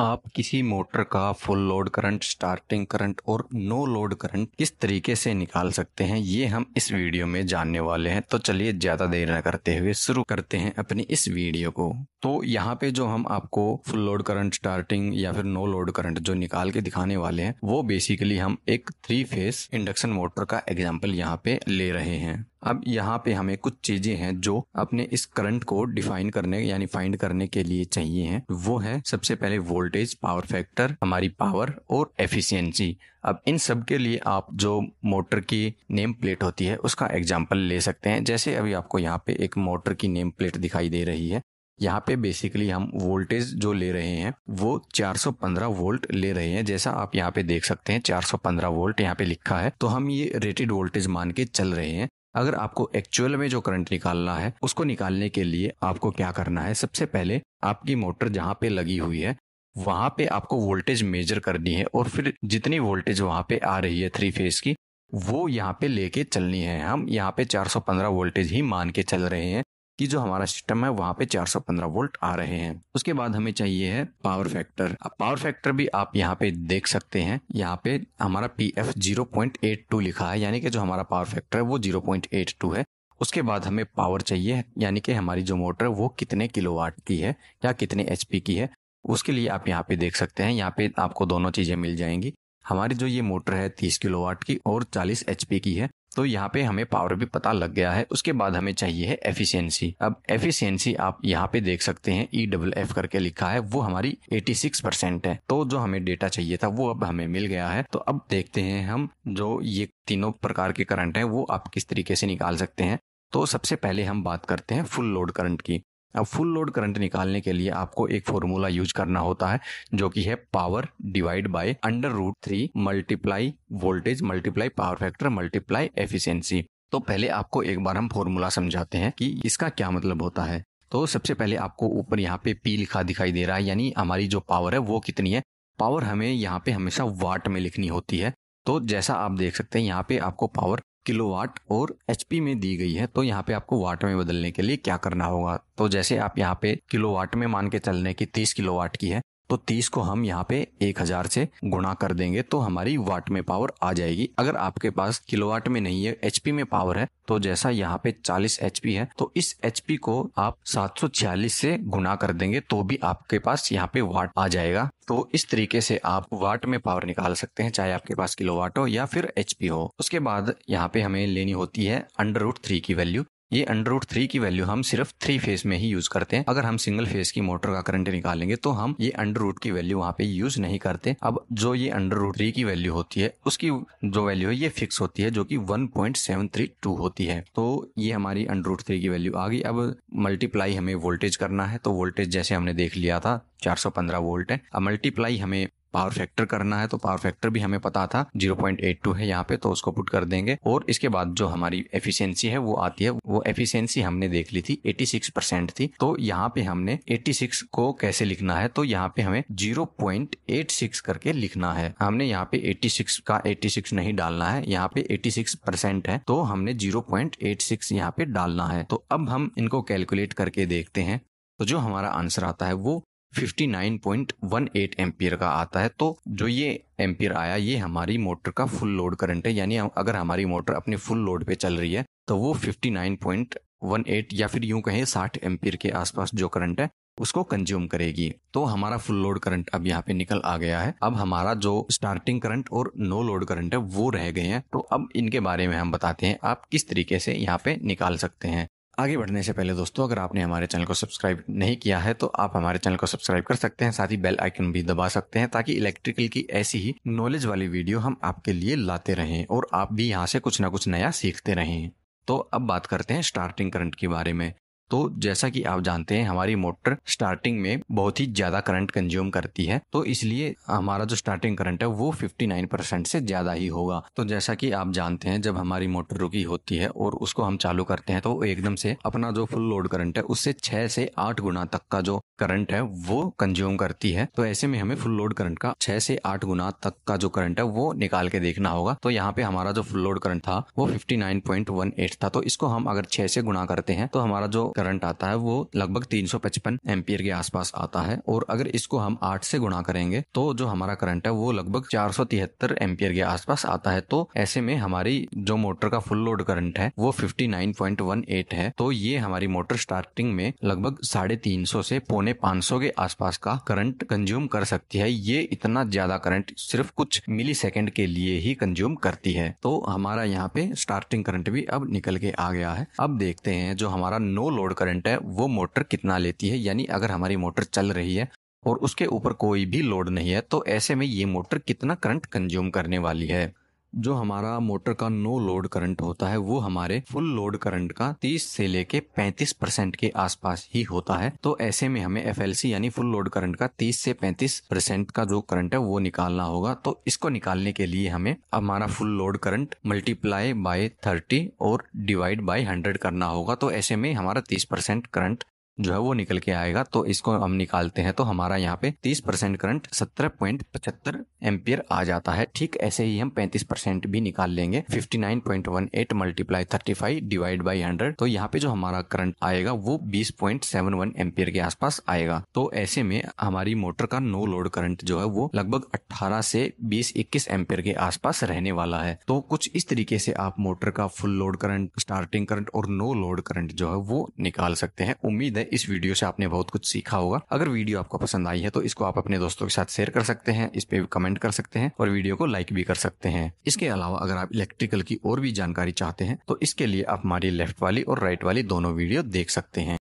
आप किसी मोटर का full load current starting current और नो लोड करंट किस तरीके से निकाल सकते हैं ये हम इस वीडियो में जानने वाले हैं तो चलिए ज़्यादा देर न करते हुए शुरू करते हैं अपनी इस वीडियो को तो यहाँ पे जो हम आपको फुल लोड करंट स्टार्टिंग या फिर नो लोड करंट जो निकाल के दिखाने वाले हैं वो बेसिकली हम एक थ्री फेस इंडक्शन मोटर का एग्जाम्पल यहाँ पे ले रहे हैं अब यहाँ पे हमें कुछ चीजें हैं जो अपने इस करंट को डिफाइन करने यानी फाइंड करने के लिए चाहिए हैं वो है सबसे पहले वोल्टेज पावर फैक्टर हमारी पावर और एफिशिएंसी अब इन सब के लिए आप जो मोटर की नेम प्लेट होती है उसका एग्जाम्पल ले सकते हैं जैसे अभी आपको यहाँ पे एक मोटर की नेम प्लेट दिखाई दे रही है यहाँ पे बेसिकली हम वोल्टेज जो ले रहे हैं वो 415 वोल्ट ले रहे हैं जैसा आप यहाँ पे देख सकते हैं 415 वोल्ट यहाँ पे लिखा है तो हम ये रेटेड वोल्टेज मान के चल रहे हैं अगर आपको एक्चुअल में जो करंट निकालना है उसको निकालने के लिए आपको क्या करना है सबसे पहले आपकी मोटर जहाँ पे लगी हुई है वहाँ पे आपको वोल्टेज मेजर करनी है और फिर जितनी वोल्टेज वहाँ पे आ रही है थ्री फेज की वो यहाँ पे लेके चलनी है हम यहाँ पे 415 वोल्टेज ही मान के चल रहे हैं कि जो हमारा सिस्टम है वहाँ पे 415 वोल्ट आ रहे हैं उसके बाद हमें चाहिए है पावर फैक्टर अब पावर फैक्टर भी आप यहाँ पे देख सकते हैं यहाँ पे हमारा पी एफ जीरो लिखा है यानी कि जो हमारा पावर फैक्टर है वो जीरो है उसके बाद हमें पावर चाहिए यानी कि हमारी जो मोटर है वो कितने किलोवाट की है या कितने एच की है उसके लिए आप यहाँ पे देख सकते हैं यहाँ पे आपको दोनों चीज़ें मिल जाएंगी हमारी जो ये मोटर है तीस किलोवाट की और चालीस एच की है तो यहाँ पे हमें पावर भी पता लग गया है उसके बाद हमें चाहिए है एफिशिएंसी अब एफिशिएंसी आप यहाँ पे देख सकते हैं ई डबल एफ करके लिखा है वो हमारी 86 परसेंट है तो जो हमें डेटा चाहिए था वो अब हमें मिल गया है तो अब देखते हैं हम जो ये तीनों प्रकार के करंट है वो आप किस तरीके से निकाल सकते हैं तो सबसे पहले हम बात करते हैं फुल लोड करंट की अब फुल लोड करंट निकालने के लिए आपको एक फॉर्मूला यूज करना होता है जो कि है power divide by under root three multiply voltage multiply power factor multiply efficiency तो पहले आपको एक बार हम फॉर्मूला समझाते हैं कि इसका क्या मतलब होता है तो सबसे पहले आपको ऊपर यहाँ पे पी लिखा दिखाई दे रहा है यानी हमारी जो पावर है वो कितनी है पावर हमें यहाँ पे हमेशा वाट में लिखनी होती है तो जैसा आप देख सकते हैं यहाँ पे आपको पावर किलोवाट और एचपी में दी गई है तो यहाँ पे आपको वाट में बदलने के लिए क्या करना होगा तो जैसे आप यहाँ पे किलोवाट में मान के चलने की तीस किलोवाट की है तो तीस को हम यहाँ पे एक हजार से गुणा कर देंगे तो हमारी वाट में पावर आ जाएगी अगर आपके पास किलोवाट में नहीं है एचपी में पावर है तो जैसा यहाँ पे चालीस एचपी है तो इस एचपी को आप सात सौ छियालीस से गुणा कर देंगे तो भी आपके पास यहाँ पे वाट आ जाएगा तो इस तरीके से आप वाट में पावर निकाल सकते हैं चाहे आपके पास किलोवाट हो या फिर एचपी हो उसके बाद यहाँ पे हमें लेनी होती है अंडर रूट थ्री की वैल्यू ये अंडर रूट थ्री की वैल्यू हम सिर्फ थ्री फेज में ही यूज करते हैं अगर हम सिंगल फेज की मोटर का करंट निकालेंगे तो हम ये अंडर रूट की वैल्यू वहाँ पे यूज नहीं करते अब जो ये अंडर रूट थ्री की वैल्यू होती है उसकी जो वैल्यू है ये फिक्स होती है जो कि 1.732 होती है तो ये हमारी अंडर रूट थ्री की वैल्यू आ गई अब मल्टीप्लाई हमें वोल्टेज करना है तो वोल्टेज जैसे हमने देख लिया था 415 वोल्ट है अब मल्टीप्लाई हमें पावर फैक्टर करना है तो पावर फैक्टर भी हमें पता था 0.82 है यहाँ पे तो उसको पुट कर देंगे और इसके बाद जो हमारी एफिशिएंसी है वो आती है वो एफिशिएंसी हमने देख ली थी 86 परसेंट थी तो यहाँ पे हमने 86 को कैसे लिखना है तो यहाँ पे हमें 0.86 करके लिखना है हमने यहाँ पे 86 का 86 नहीं डालना है यहाँ पे 86 परसेंट है तो हमने 0.86 यहाँ पे डालना है तो अब हम इनको कैलकुलेट करके देखते हैं तो जो हमारा आंसर आता है वो 59.18 एम्पियर का आता है तो जो ये एम्पियर आया ये हमारी मोटर का फुल लोड करंट है यानी अगर हमारी मोटर अपने फुल लोड पे चल रही है तो वो 59.18 या फिर यूं कहें 60 एम्पियर के आसपास जो करंट है उसको कंज्यूम करेगी तो हमारा फुल लोड करंट अब यहाँ पे निकल आ गया है अब हमारा जो स्टार्टिंग करंट और नो लोड करंट है वो रह गए हैं तो अब इनके बारे में हम बताते हैं आप किस तरीके से यहाँ पे निकाल सकते हैं आगे बढ़ने से पहले दोस्तों अगर आपने हमारे चैनल को सब्सक्राइब नहीं किया है तो आप हमारे चैनल को सब्सक्राइब कर सकते हैं साथ ही बेल आइकन भी दबा सकते हैं ताकि इलेक्ट्रिकल की ऐसी ही नॉलेज वाली वीडियो हम आपके लिए लाते रहें और आप भी यहाँ से कुछ ना कुछ नया सीखते रहें तो अब बात करते हैं स्टार्टिंग करंट के बारे में तो जैसा कि आप जानते हैं हमारी मोटर स्टार्टिंग में बहुत ही ज़्यादा करंट कंज्यूम करती है तो इसलिए हमारा जो स्टार्टिंग करंट है वो 59 परसेंट से ज़्यादा ही होगा तो जैसा कि आप जानते हैं जब हमारी मोटर रुकी होती है और उसको हम चालू करते हैं तो एकदम से अपना जो फुल लोड करंट है उससे छह से आठ गुना तक का जो करंट है वो कंज्यूम करती है तो ऐसे में हमें फुल लोड करंट का छह से आठ गुना तक का जो करंट है वो निकाल के देखना होगा तो यहाँ पे हमारा जो फुल लोड करंट था वो फिफ्टी था तो इसको हम अगर छह से गुना करते हैं तो हमारा जो करंट आता है वो लगभग 355 एम्पियर के आसपास आता है और अगर इसको हम 8 से गुणा करेंगे तो जो हमारा करंट है वो लगभग 473 एम्पियर के आसपास आता है तो ऐसे में हमारी जो मोटर का फुल लोड करंट है वो 59.18 है तो ये हमारी मोटर स्टार्टिंग में लगभग साढ़े तीन सौ से पौने पांच सौ के आसपास का करंट कंज्यूम कर सकती है ये इतना ज्यादा करंट सिर्फ कुछ मिली सेकेंड के लिए ही कंज्यूम करती है तो हमारा यहाँ पे स्टार्टिंग करंट भी अब निकल के आ गया है अब देखते हैं जो हमारा नो लोड लोड करंट है वो मोटर कितना लेती है यानी अगर हमारी मोटर चल रही है और उसके ऊपर कोई भी लोड नहीं है तो ऐसे में ये मोटर कितना करंट कंज्यूम करने वाली है जो हमारा मोटर का नो लोड करंट होता है वो हमारे फुल लोड करंट का 30 से लेके 35 परसेंट के आसपास ही होता है तो ऐसे में हमें एफ यानी फुल लोड करंट का 30 से 35 परसेंट का जो करंट है वो निकालना होगा तो इसको निकालने के लिए हमें हमारा full load current multiply by 30 और डिवाइड बाय 100 करना होगा तो ऐसे में हमारा 30 परसेंट करंट जो है वो निकल के आएगा तो इसको हम निकालते हैं तो हमारा यहाँ पे 30 परसेंट करंट सत्रह पॉइंट पचहत्तर एम्पियर आ जाता है ठीक ऐसे ही हम 35 परसेंट भी निकाल लेंगे 59.18 मल्टीप्लाई 35 डिवाइड बाय 100 तो यहाँ पे जो हमारा करंट आएगा वो 20.71 एम्पियर के आसपास आएगा तो ऐसे में हमारी मोटर का नो लोड करंट जो है वो लगभग अट्ठारह से बीस इक्कीस एम्पियर के आसपास रहने वाला है तो कुछ इस तरीके से आप मोटर का full load current starting current और नो लोड करंट जो है वो निकाल सकते हैं उम्मीद है है इस वीडियो से आपने बहुत कुछ सीखा होगा अगर वीडियो आपको पसंद आई है तो इसको आप अपने दोस्तों के साथ शेयर कर सकते हैं इस पे कमेंट कर सकते हैं और वीडियो को लाइक भी कर सकते हैं इसके अलावा अगर आप इलेक्ट्रिकल की और भी जानकारी चाहते हैं तो इसके लिए आप हमारी लेफ्ट वाली और राइट वाली दोनों वीडियो देख सकते हैं